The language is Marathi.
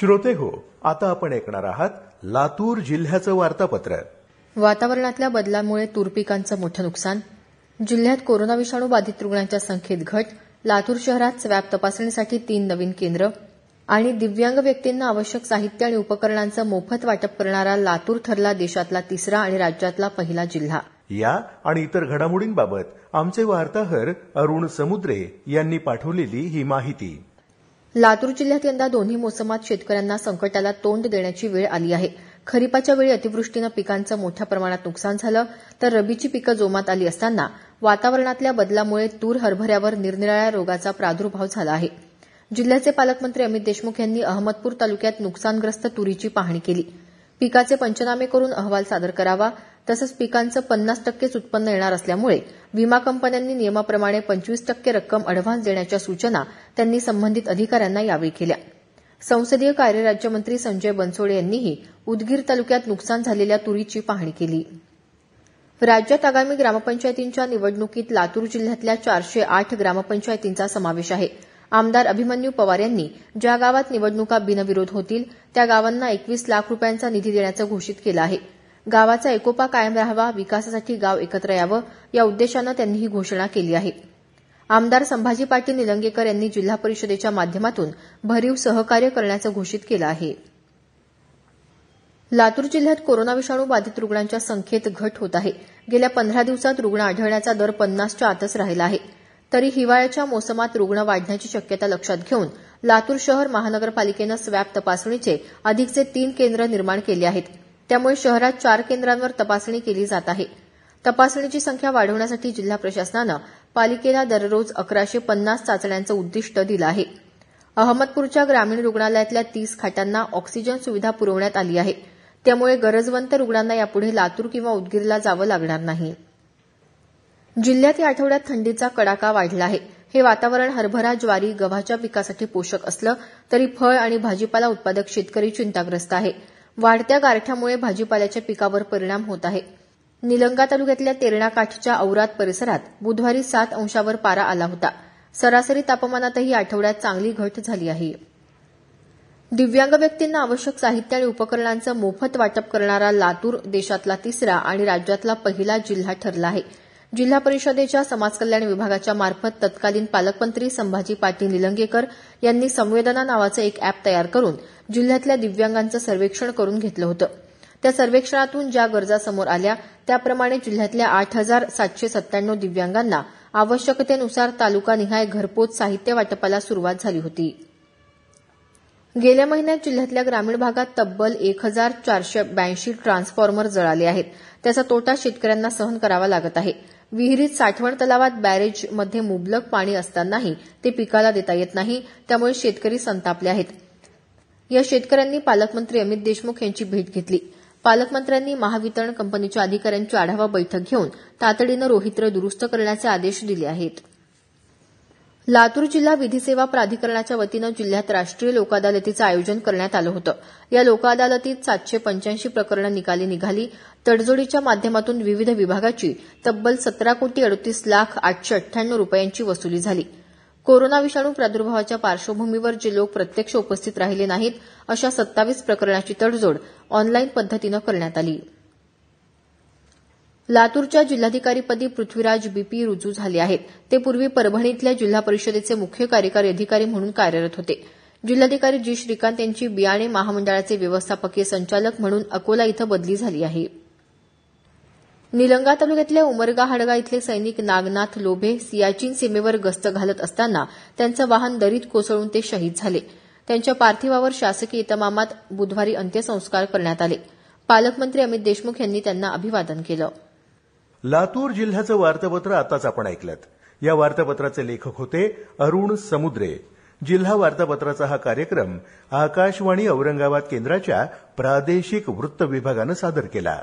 श्रोते हो आता आपण ऐकणार आहात लातूर जिल्ह्याचं वार्तापत्र वातावरणातल्या बदलामुळे तूर पिकांचं मोठं नुकसान जिल्ह्यात कोरोना विषाणू बाधित रुग्णांच्या संख्येत घट लातूर शहरात स्वॅब तपासणीसाठी तीन नवीन केंद्र आणि दिव्यांग व्यक्तींना आवश्यक साहित्य आणि उपकरणांचं मोफत वाटप करणारा लातूर ठरला देशातला तिसरा आणि राज्यातला पहिला जिल्हा या आणि इतर घडामोडींबाबत आमचे वार्ताहर अरुण समुद्रे यांनी पाठवलेली ही माहिती लातूर जिल्ह्यात यंदा दोन्ही मोसमात शेतकऱ्यांना संकटाला तोंड देण्याची वेळ आली आहे खरीपाच्या वेळी अतिवृष्टीनं पिकांचं मोठ्या प्रमाणात नुकसान झालं तर रबीची पिकं जोमात आली असताना वातावरणातल्या बदलामुळे तूर हरभऱ्यावर निरनिराळ्या रोगाचा प्रादुर्भाव झाला आहे जिल्ह्याचे पालकमंत्री अमित देशमुख यांनी अहमदपूर तालुक्यात नुकसानग्रस्त तुरीची पाहणी केली पिकाचे पंचनामे करून अहवाल सादर करावा तसंच पिकांचं पन्नास टक्केच उत्पन्न येणार असल्यामुळे विमा कंपन्यांनी नियमाप्रमाणे पंचवीस टक्के रक्कम अडव्हान्स देण्याच्या सूचना त्यांनी संबंधित अधिकाऱ्यांना यावेळी केल्या संसदीय कार्य राज्यमंत्री संजय बनसोडे यांनीही उदगीर तालुक्यात नुकसान झालेल्या तुरीची पाहणी केली राज्यात आगामी ग्रामपंचायतींच्या निवडणुकीत लातूर जिल्ह्यातल्या चारशे आठ ग्रामपंचायतींचा समावेश आहे आमदार अभिमन्यू पवार यांनी ज्या गावात निवडणुका बिनविरोध होतील त्या गावांना एकवीस लाख रुपयांचा निधी देण्याचं घोषित केलं आहा गावाचा एकोपा कायम राहावा विकासासाठी गाव एकत्र यावं या उद्देशानं त्यांनी ही घोषणा केली आहे आमदार संभाजी पाटील निलंगेकर यांनी जिल्हा परिषदेच्या माध्यमातून भरीव सहकार्य करण्याचं घोषित केलं आहे लातूर जिल्ह्यात कोरोना विषाणू बाधित रुग्णांच्या संख्येत घट होत आहे गेल्या पंधरा दिवसात रुग्ण आढळण्याचा दर पन्नासच्या आतच राहिला आहे तरी हिवाळ्याच्या मोसमात रुग्ण वाढण्याची शक्यता लक्षात घेऊन लातूर शहर महानगरपालिकेनं स्वॅब तपासणीचे अधिकचे तीन केंद्र निर्माण केले आहेत त्यामुळे शहरात चार केंद्रांवर तपासणी केली जात आहे तपासणीची संख्या वाढवण्यासाठी जिल्हा प्रशासनानं पालिकेला दररोज अकराशे पन्नास चाचण्यांचं उद्दिष्ट दिलं आहे अहमदपूरच्या ग्रामीण रुग्णालयातल्या तीस खाटांना ऑक्सिजन सुविधा पुरवण्यात आली आहे त्यामुळे गरजवंत रुग्णांना यापुढे लातूर किंवा उदगीरला जावं लागणार नाही जिल्ह्यात या आठवड्यात थंडीचा कडाका वाढला आहे हे वातावरण हरभरा ज्वारी गव्हाच्या पिकासाठी पोषक असलं तरी फळ आणि भाजीपाला उत्पादक शेतकरी चिंताग्रस्त आहे वाढत्या गारठ्यामुळे भाजीपाल्याच्या पिकावर परिणाम होत आहे निलंगा तालुक्यातल्या तेरणा काठच्या औरात परिसरात बुधवारी सात अंशावर पारा आला होता सरासरी तापमानातही आठवड्यात चांगली घट झाली आहे दिव्यांग व्यक्तींना आवश्यक साहित्य आणि उपकरणांचं मोफत वाटप करणारा लातूर देशातला तिसरा आणि राज्यातला पहिला जिल्हा ठरला आहे जिल्हा परिषदेच्या समाजकल्याण विभागाच्या मार्फत तत्कालीन पालकमंत्री संभाजी पाटील निलंगेकर यांनी संवेदना नावाचं एक अॅप तयार करून जिल्ह्यातल्या दिव्यांगांचं सर्वेक्षण करून घेतलं होतं त्या सर्वेक्षणातून ज्या गरजा समोर आल्या त्याप्रमाणे जिल्ह्यातल्या आठ हजार सातशे सत्त्याण्णव दिव्यांगांना आवश्यकतेनुसार तालुकानिहाय घरपोच साहित्य वाटपाला सुरुवात झाली होती गेल्या महिन्यात जिल्ह्यातल्या ग्रामीण भागात तब्बल एक हजार चारशे ब्याऐंशी ट्रान्सफॉर्मर जळाले आहेत त्याचा तोटा शेतकऱ्यांना सहन करावा लागत आहे विहिरीत साठवण तलावात बॅरेजमध्ये मुबलक पाणी असतानाही ते पिकाला देता येत नाही त्यामुळे शेतकरी संतापले आहेत या शेतकऱ्यांनी पालकमंत्री अमित देशमुख यांची भेट घेतली पालकमंत्र्यांनी महावितरण कंपनीच्या अधिकाऱ्यांची आढावा बैठक घेऊन तातडीनं रोहित्र दुरुस्त करण्याचे आदेश दिले आहेत लातूर जिल्हा विधी सेवा प्राधिकरणाच्या वतीनं जिल्ह्यात राष्ट्रीय लोक अदालतीचं आयोजन करण्यात आलं होतं या लोक अदालतीत सातशे पंच्याऐंशी प्रकरणं निकाली निघाली तडजोडीच्या माध्यमातून विविध विभागाची तब्बल सतरा कोटी अडतीस लाख आठशे अठ्ठ्याण्णव रुपयांची वसुली झाली कोरोना विषाणू प्रादुर्भावाच्या पार्श्वभूमीवर जे लोक प्रत्यक्ष उपस्थित राहिले नाहीत अशा सत्तावीस प्रकरणाची तडजोड ऑनलाईन पद्धतीनं करण्यात आली लातूरच्या जिल्हाधिकारीपदी पृथ्वीराज बीपी रुजू झाले आहेत ते पूर्वी परभणी इथल्या जिल्हा परिषदेचे मुख्य कार्यकारी अधिकारी म्हणून कार्यरत होते जिल्हाधिकारी जी श्रीकांत यांची बियाणे महामंडळाचे व्यवस्थापकीय संचालक म्हणून अकोला इथं बदली झाली आहे निलंगा तालुक्यातल्या उमरगा हाडगा इथले सैनिक नागनाथ लोभे सियाचीन सीमेवर गस्त घालत असताना त्यांचं वाहन दरीत कोसळून ते शहीद झाले त्यांच्या पार्थिवावर शासकीय इतमामात बुधवारी अंत्यसंस्कार करण्यात आले पालकमंत्री अमित देशमुख यांनी त्यांना अभिवादन केलं लातूर जिल्ह्याचं वार्तापत्र आताच आपण ऐकलं या वार्तापत्राचे लेखक होते अरुण समुद्रे जिल्हा वार्तापत्राचा हा कार्यक्रम आकाशवाणी औरंगाबाद केंद्राच्या प्रादेशिक वृत्त विभागानं सादर केला